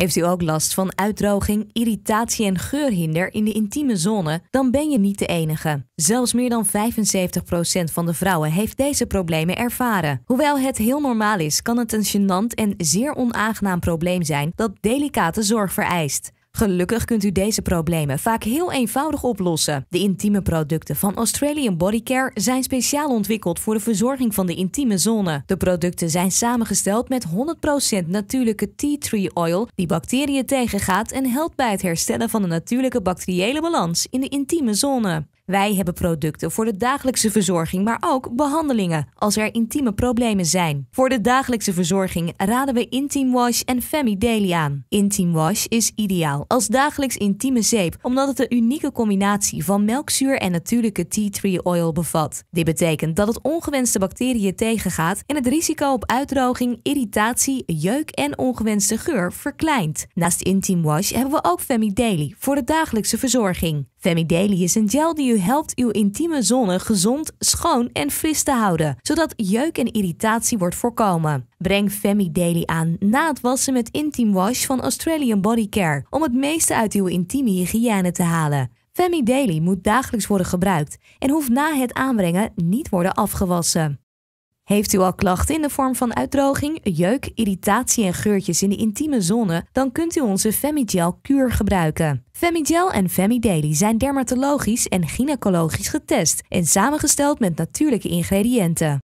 Heeft u ook last van uitdroging, irritatie en geurhinder in de intieme zone, dan ben je niet de enige. Zelfs meer dan 75% van de vrouwen heeft deze problemen ervaren. Hoewel het heel normaal is, kan het een gênant en zeer onaangenaam probleem zijn dat delicate zorg vereist. Gelukkig kunt u deze problemen vaak heel eenvoudig oplossen. De intieme producten van Australian Body Care zijn speciaal ontwikkeld voor de verzorging van de intieme zone. De producten zijn samengesteld met 100% natuurlijke tea tree oil die bacteriën tegengaat en helpt bij het herstellen van de natuurlijke bacteriële balans in de intieme zone. Wij hebben producten voor de dagelijkse verzorging, maar ook behandelingen als er intieme problemen zijn. Voor de dagelijkse verzorging raden we Intime Wash en Femi Daily aan. Intime Wash is ideaal als dagelijks intieme zeep, omdat het een unieke combinatie van melkzuur en natuurlijke tea tree oil bevat. Dit betekent dat het ongewenste bacteriën tegengaat en het risico op uitdroging, irritatie, jeuk en ongewenste geur verkleint. Naast Intime Wash hebben we ook Femi Daily voor de dagelijkse verzorging. Femi Daily is een gel die je helpt uw intieme zone gezond, schoon en fris te houden, zodat jeuk en irritatie wordt voorkomen. Breng Femi Daily aan na het wassen met Intime Wash van Australian Body Care om het meeste uit uw intieme hygiëne te halen. Femi Daily moet dagelijks worden gebruikt en hoeft na het aanbrengen niet worden afgewassen. Heeft u al klachten in de vorm van uitdroging, jeuk, irritatie en geurtjes in de intieme zone, dan kunt u onze Femigel kuur gebruiken. Femigel en Femidaily zijn dermatologisch en gynaecologisch getest en samengesteld met natuurlijke ingrediënten.